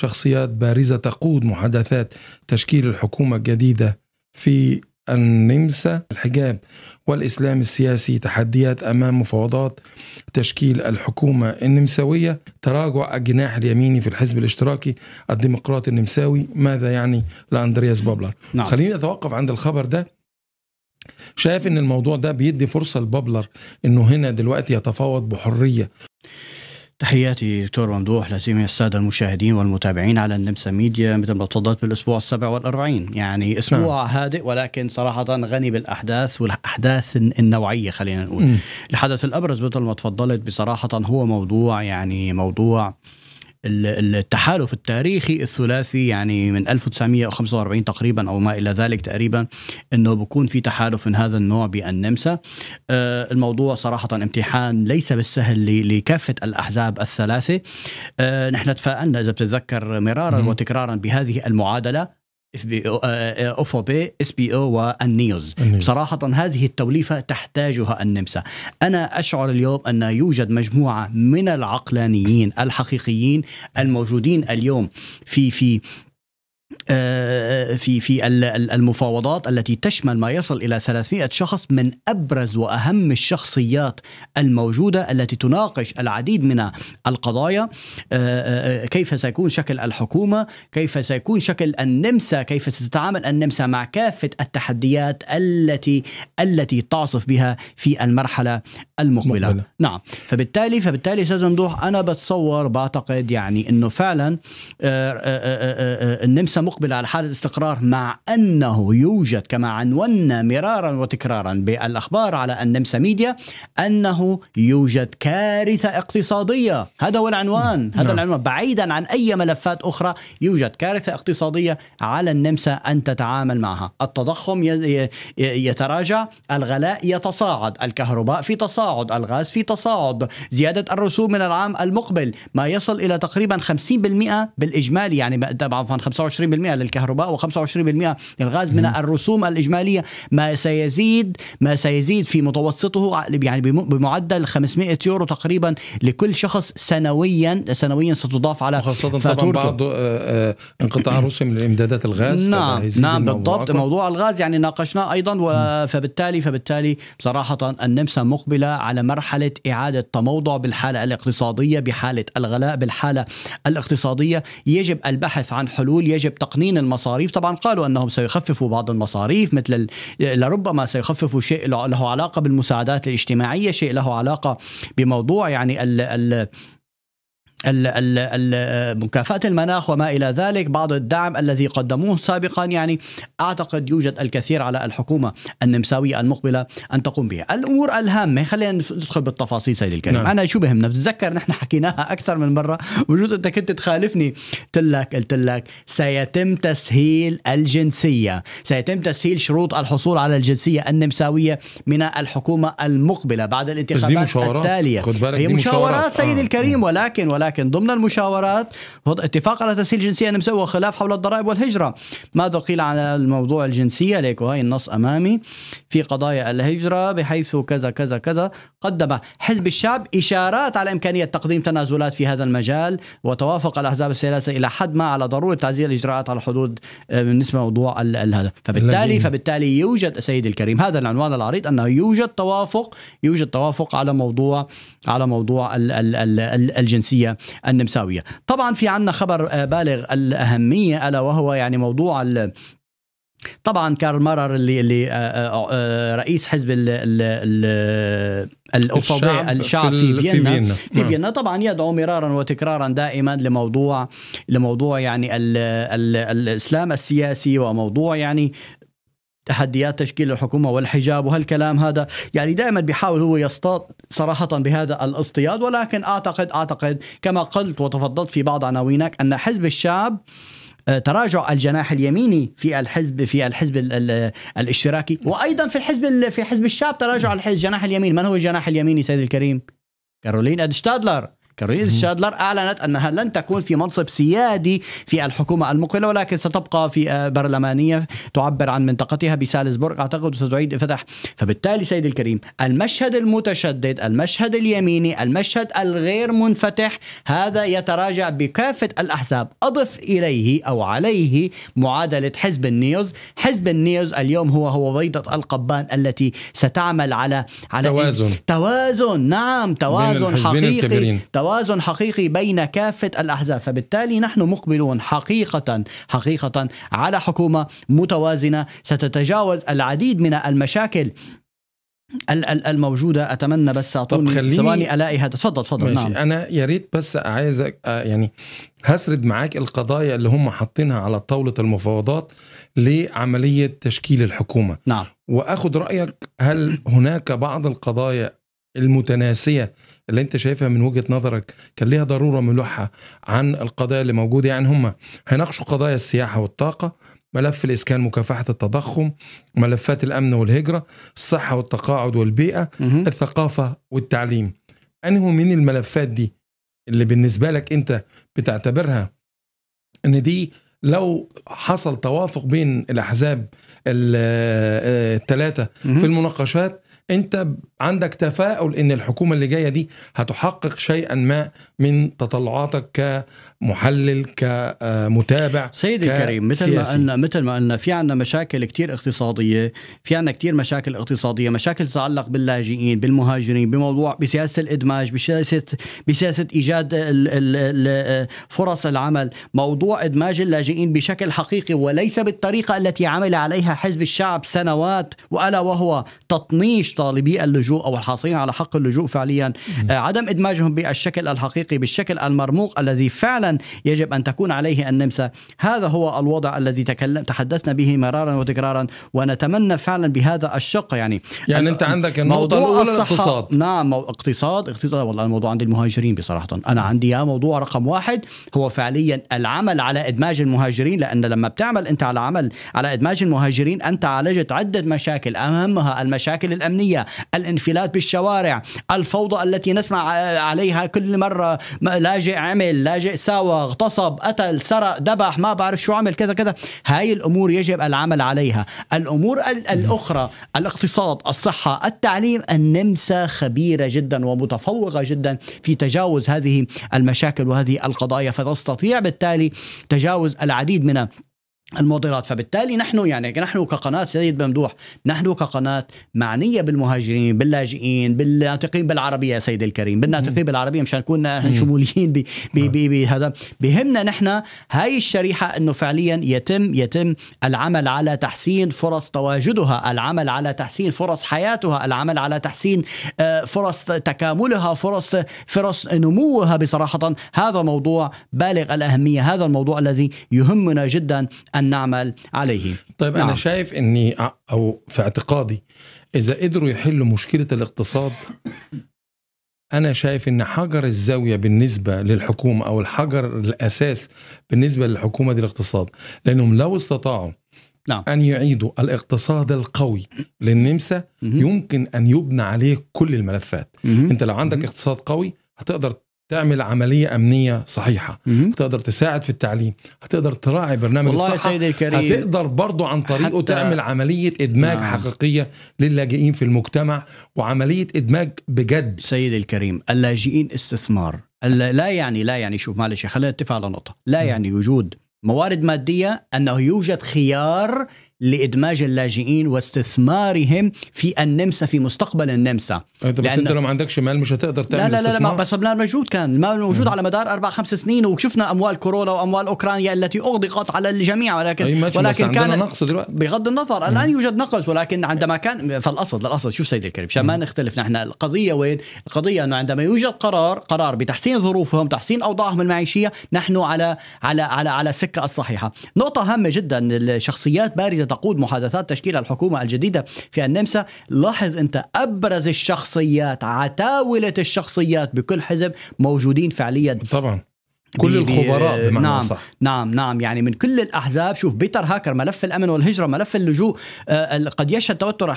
شخصيات بارزة تقود محادثات تشكيل الحكومة الجديدة في النمسا الحجاب والإسلام السياسي تحديات أمام مفاوضات تشكيل الحكومة النمساوية تراجع الجناح اليميني في الحزب الاشتراكي الديمقراطي النمساوي ماذا يعني لأندرياس بابلر نعم. خليني أتوقف عند الخبر ده شايف ان الموضوع ده بيدي فرصه لبابلر انه هنا دلوقتي يتفاوض بحريه تحياتي دكتور ممدوح لجميع السادة المشاهدين والمتابعين على النمسا ميديا مثل ما تفضلت بالأسبوع السبع والأربعين يعني أسبوع نعم. هادئ ولكن صراحة غني بالأحداث والأحداث النوعية خلينا نقول م. الحدث الأبرز مثل ما تفضلت بصراحة هو موضوع يعني موضوع التحالف التاريخي الثلاثي يعني من 1945 تقريبا او ما الى ذلك تقريبا انه بكون في تحالف من هذا النوع بالنمسا آه، الموضوع صراحه امتحان ليس بالسهل لكافه الاحزاب الثلاثه آه، نحن تفاءلنا اذا بتتذكر مرارا وتكرارا بهذه المعادله اف بي او اف آه، آه، او بي اس بي او والنيوز صراحه هذه التوليفه تحتاجها النمسا انا اشعر اليوم ان يوجد مجموعه من العقلانيين الحقيقيين الموجودين اليوم في في آه، في في المفاوضات التي تشمل ما يصل الى 300 شخص من ابرز واهم الشخصيات الموجوده التي تناقش العديد من القضايا آه، آه، كيف سيكون شكل الحكومه، كيف سيكون شكل النمسا، كيف ستتعامل النمسا مع كافه التحديات التي التي تعصف بها في المرحله المقبله. مقبلة. نعم، فبالتالي فبالتالي استاذ ممدوح انا بتصور بعتقد يعني انه فعلا النمسا مقبلة على حالة استقرار مع أنه يوجد كما عنونا مرارا وتكرارا بالأخبار على النمسا ميديا أنه يوجد كارثة اقتصادية هذا هو العنوان هذا نعم. العنوان بعيدا عن أي ملفات أخرى يوجد كارثة اقتصادية على النمسا أن تتعامل معها التضخم يتراجع الغلاء يتصاعد الكهرباء في تصاعد الغاز في تصاعد زيادة الرسوم من العام المقبل ما يصل إلى تقريبا 50% بالإجمالي يعني طبعا 25 للكهرباء و25% للغاز من الرسوم الاجماليه ما سيزيد ما سيزيد في متوسطه يعني بمعدل 500 يورو تقريبا لكل شخص سنويا سنويا ستضاف على وخاصة طبعا بعد آه، آه، انقطاع روسيا من امدادات الغاز نعم نعم بالضبط موضوع الغاز يعني ناقشناه ايضا فبالتالي فبالتالي بصراحه النمسا مقبله على مرحله اعاده تموضع بالحاله الاقتصاديه بحاله الغلاء بالحاله الاقتصاديه يجب البحث عن حلول يجب تقنين المصاريف طبعا قالوا أنهم سيخففوا بعض المصاريف مثل لربما سيخففوا شيء له علاقة بالمساعدات الاجتماعية شيء له علاقة بموضوع يعني ال مكافأة المناخ وما إلى ذلك بعض الدعم الذي قدموه سابقا يعني أعتقد يوجد الكثير على الحكومة النمساوية المقبلة أن تقوم به الأمور الهامة خلينا ندخل بالتفاصيل سيد الكريم نعم. أنا شو بهمنا بتذكر نحن حكيناها أكثر من مرة وجوز أنت كنت تخالفني قلت لك قلت لك سيتم تسهيل الجنسية سيتم تسهيل شروط الحصول على الجنسية النمساوية من الحكومة المقبلة بعد الانتخابات التالية هي مشاورات سيد آه. الكريم ولكن ولكن ولكن ضمن المشاورات اتفاق على تسهيل أنا مسوى خلاف حول الضرائب والهجرة ماذا قيل عن الموضوع الجنسية ليكو هاي النص أمامي في قضايا الهجرة بحيث كذا كذا كذا قدم حزب الشعب إشارات على إمكانية تقديم تنازلات في هذا المجال وتوافق الأحزاب الثلاثة إلى حد ما على ضرورة تعزيز الإجراءات على الحدود آه، بالنسبة لموضوع هذا فبالتالي فبالتالي يوجد سيدي الكريم هذا العنوان العريض أنه يوجد توافق يوجد توافق على موضوع على موضوع الجنسية النمساويه طبعا في عندنا خبر آه، بالغ الاهميه الا وهو يعني موضوع ال طبعا كارل مرر اللي اللي آه، آه، رئيس حزب ال ال الشعب, الشعب في, في فيينا في فيينا, في فيينا طبعا يدعو مرارا وتكرارا دائما لموضوع لموضوع يعني الـ الـ الاسلام السياسي وموضوع يعني تحديات تشكيل الحكومة والحجاب وهالكلام هذا يعني دائما بيحاول هو يصطاد صراحة بهذا الاصطياد ولكن أعتقد أعتقد كما قلت وتفضلت في بعض عناوينك أن حزب الشعب آه، تراجع الجناح اليميني في الحزب في الحزب الاشتراكي وايضا في الحزب في حزب الشعب تراجع الجناح اليميني من هو الجناح اليميني سيد الكريم كارولين ادشتادلر كارولين شادلر أعلنت أنها لن تكون في منصب سيادي في الحكومة المقبلة ولكن ستبقى في آه، برلمانية تعبر عن منطقتها بسالزبورغ أعتقد ستعيد فتح فبالتالي سيدي الكريم المشهد المتشدد المشهد اليميني المشهد الغير منفتح هذا يتراجع بكافة الأحزاب أضف إليه أو عليه معادلة حزب النيوز حزب النيوز اليوم هو هو بيضة القبان التي ستعمل على على توازن توازن نعم توازن حقيقي توازن توازن حقيقي بين كافة الأحزاب فبالتالي نحن مقبلون حقيقة حقيقة على حكومة متوازنة ستتجاوز العديد من المشاكل الموجوده اتمنى بس اعطوني ثواني الاقي هذا تفضل تفضل نعم. انا يا ريت بس عايز يعني هسرد معاك القضايا اللي هم حاطينها على طاوله المفاوضات لعمليه تشكيل الحكومه نعم وأخذ رايك هل هناك بعض القضايا المتناسيه اللي انت شايفها من وجهه نظرك كان ليها ضروره ملحه عن القضايا اللي موجوده يعني هم هيناقشوا قضايا السياحه والطاقه ملف الاسكان مكافحه التضخم ملفات الامن والهجره الصحه والتقاعد والبيئه مه. الثقافه والتعليم انه من الملفات دي اللي بالنسبه لك انت بتعتبرها ان دي لو حصل توافق بين الاحزاب الثلاثه آه، في المناقشات انت عندك تفاؤل ان الحكومه اللي جايه دي هتحقق شيئا ما من تطلعاتك كمحلل كمتابع سيدي الكريم مثل ما ان مثل ما ان في عندنا مشاكل كثير اقتصاديه في عندنا كثير مشاكل اقتصاديه مشاكل تتعلق باللاجئين بالمهاجرين بموضوع بسياسه الادماج بسياسه بسياسه ايجاد فرص العمل موضوع ادماج اللاجئين بشكل حقيقي وليس بالطريقه التي عمل عليها حزب الشعب سنوات والا وهو تطنيش طالبي اللجوء او الحاصلين على حق اللجوء فعليا آه، عدم ادماجهم بالشكل الحقيقي بالشكل المرموق الذي فعلا يجب ان تكون عليه النمسا هذا هو الوضع الذي تكلم تحدثنا به مرارا وتكرارا ونتمنى فعلا بهذا الشق يعني يعني انت عندك الموضوع الاول الاقتصاد نعم اقتصاد اقتصاد والله الموضوع عند المهاجرين بصراحه انا عندي يا موضوع رقم واحد هو فعليا العمل على ادماج المهاجرين لان لما بتعمل انت على عمل على ادماج المهاجرين انت عالجت عده مشاكل اهمها المشاكل الامنيه الإنسانية الانفلات بالشوارع الفوضى التي نسمع عليها كل مرة لاجئ عمل لاجئ ساوى اغتصب قتل سرق ذبح ما بعرف شو عمل كذا كذا هاي الأمور يجب العمل عليها الأمور الأخرى الاقتصاد الصحة التعليم النمسا خبيرة جدا ومتفوقة جدا في تجاوز هذه المشاكل وهذه القضايا فتستطيع بالتالي تجاوز العديد من المبادرات فبالتالي نحن يعني نحن كقناة سيد ممدوح نحن كقناة معنية بالمهاجرين باللاجئين بالناطقين بالعربية يا سيد الكريم بالناطقين بالعربية مشان نكون نحن شموليين بهذا بهمنا نحن هاي الشريحة أنه فعليا يتم يتم العمل على تحسين فرص تواجدها العمل على تحسين فرص حياتها العمل على تحسين آه، فرص تكاملها فرص فرص نموها بصراحة هذا موضوع بالغ الأهمية هذا الموضوع الذي يهمنا جدا أن نعمل عليه طيب نعم. أنا شايف أني أو في اعتقادي إذا قدروا يحلوا مشكلة الاقتصاد أنا شايف أن حجر الزاوية بالنسبة للحكومة أو الحجر الأساس بالنسبة للحكومة دي الاقتصاد لأنهم لو استطاعوا نعم. أن يعيدوا الاقتصاد القوي للنمسا مم. يمكن أن يبنى عليه كل الملفات مم. أنت لو عندك مم. اقتصاد قوي هتقدر تعمل عملية أمنية صحيحة م- هتقدر تساعد في التعليم هتقدر تراعي برنامج والله الصحة سيدي الكريم هتقدر برضو عن طريقه حتى... تعمل عملية إدماج نعم. حقيقية للاجئين في المجتمع وعملية إدماج بجد سيدي الكريم اللاجئين استثمار لا يعني لا يعني شوف معلش خلينا نتفق على نقطة لا يعني وجود موارد مادية أنه يوجد خيار لادماج اللاجئين واستثمارهم في النمسا في مستقبل النمسا انت بس انت لو ما عندكش مال مش هتقدر تعمل لا لا لا, لا بس المال موجود كان المال موجود على مدار اربع خمس سنين وشفنا اموال كورونا واموال اوكرانيا التي اغدقت على الجميع ولكن ولكن كان عندنا نقص دلوقتي بغض النظر الان يوجد نقص ولكن عندما كان فالاصل الاصل شوف سيدي الكريم عشان ما نختلف نحن القضيه وين؟ القضيه انه عندما يوجد قرار قرار بتحسين ظروفهم تحسين اوضاعهم المعيشيه نحن على على على على السكه الصحيحه نقطه هامه جدا الشخصيات بارزه تقود محادثات تشكيل الحكومة الجديدة في النمسا لاحظ أنت أبرز الشخصيات عتاولة الشخصيات بكل حزب موجودين فعليا طبعا كل الخبراء آه، بمعنى نعم صح. نعم نعم يعني من كل الاحزاب شوف بيتر هاكر ملف الامن والهجره ملف اللجوء آه، قد يشهد توتر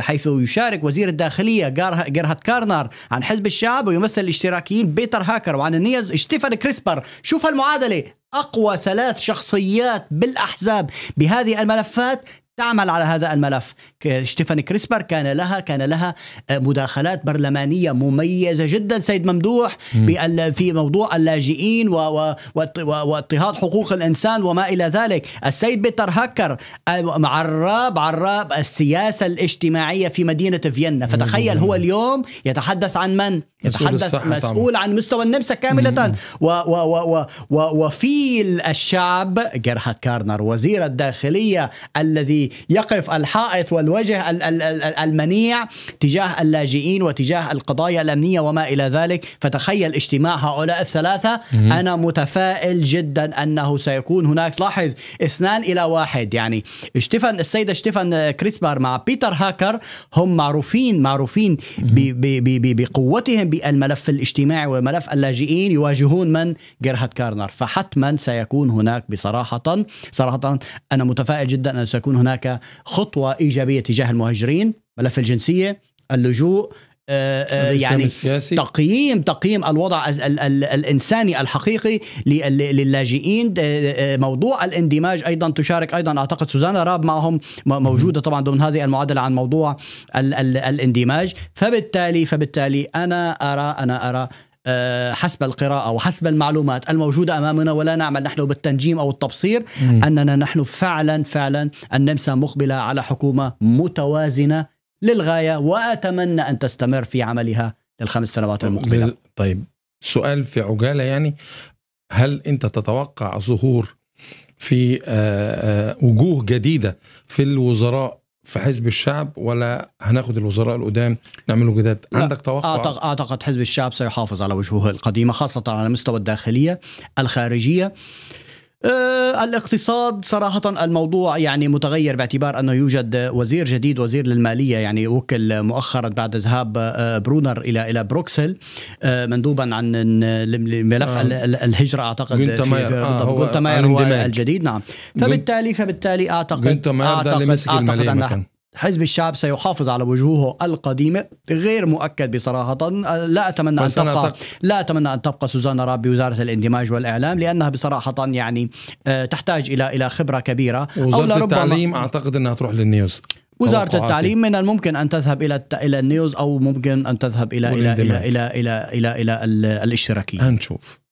حيث يشارك وزير الداخليه جيرهارد كارنر عن حزب الشعب ويمثل الاشتراكيين بيتر هاكر وعن النيز ستيفن كريسبر شوف المعادله اقوى ثلاث شخصيات بالاحزاب بهذه الملفات تعمل على هذا الملف شتيفاني كريسبر كان لها كان لها آه، مداخلات برلمانيه مميزه جدا سيد ممدوح في موضوع اللاجئين واضطهاد حقوق الانسان وما الى ذلك السيد بيتر هاكر آه، عراب عراب السياسه الاجتماعيه في مدينه فيينا فتخيل هو اليوم يتحدث عن من يتحدث مسؤول عن مستوى النمسا كاملة و و و و و وفيل الشعب جرحت كارنر وزير الداخلية الذي يقف الحائط والوجه المنيع تجاه اللاجئين وتجاه القضايا الأمنية وما إلى ذلك فتخيل اجتماع هؤلاء الثلاثة مم. أنا متفائل جدا أنه سيكون هناك لاحظ اثنان إلى واحد يعني اشتفن السيدة اشتفن كريسبر مع بيتر هاكر هم معروفين معروفين بقوتهم بالملف الاجتماعي وملف اللاجئين يواجهون من جيرهارد كارنر فحتما سيكون هناك بصراحة صراحة أنا متفائل جدا أن سيكون هناك خطوة إيجابية تجاه المهاجرين ملف الجنسية اللجوء آه، آه، يعني السياسي. تقييم تقييم الوضع الانساني الحقيقي للاجئين آه، موضوع الاندماج ايضا تشارك ايضا اعتقد سوزانا راب معهم موجوده طبعا ضمن هذه المعادله عن موضوع ال ال الاندماج فبالتالي فبالتالي انا ارى انا ارى حسب القراءة وحسب المعلومات الموجودة أمامنا ولا نعمل نحن بالتنجيم أو التبصير م. أننا نحن فعلا فعلا النمسا مقبلة على حكومة متوازنة للغايه واتمنى ان تستمر في عملها للخمس سنوات طيب، المقبله. طيب سؤال في عجاله يعني هل انت تتوقع ظهور في آه، آه، وجوه جديده في الوزراء في حزب الشعب ولا هناخد الوزراء القدام نعمله جداد عندك توقع أعتقد, أعتقد حزب الشعب سيحافظ على وجوهه القديمة خاصة على مستوى الداخلية الخارجية آه أه الاقتصاد صراحة الموضوع يعني متغير باعتبار أنه يوجد وزير جديد وزير للمالية يعني وكل مؤخرا بعد ذهاب آه، برونر إلى إلى بروكسل أه مندوبا عن ملف آه. الهجرة أعتقد ماير آه هو, هو الجديد نعم فبالتالي فبالتالي أعتقد أعتقد, أعتقد أن حزب الشعب سيحافظ على وجوهه القديمة غير مؤكد بصراحة لا أتمنى أن تبقى أتك... لا أتمنى أن تبقى سوزان راب بوزارة الاندماج والإعلام لأنها بصراحة يعني آه، تحتاج إلى إلى خبرة كبيرة وزارة أو لربما... التعليم أعتقد أنها تروح للنيوز وزارة التعليم من الممكن أن تذهب إلى إلى النيوز أو ممكن أن تذهب إلى إلى إلى إلى إلى إلى, إلى, إلى, إلى الاشتراكية هنشوف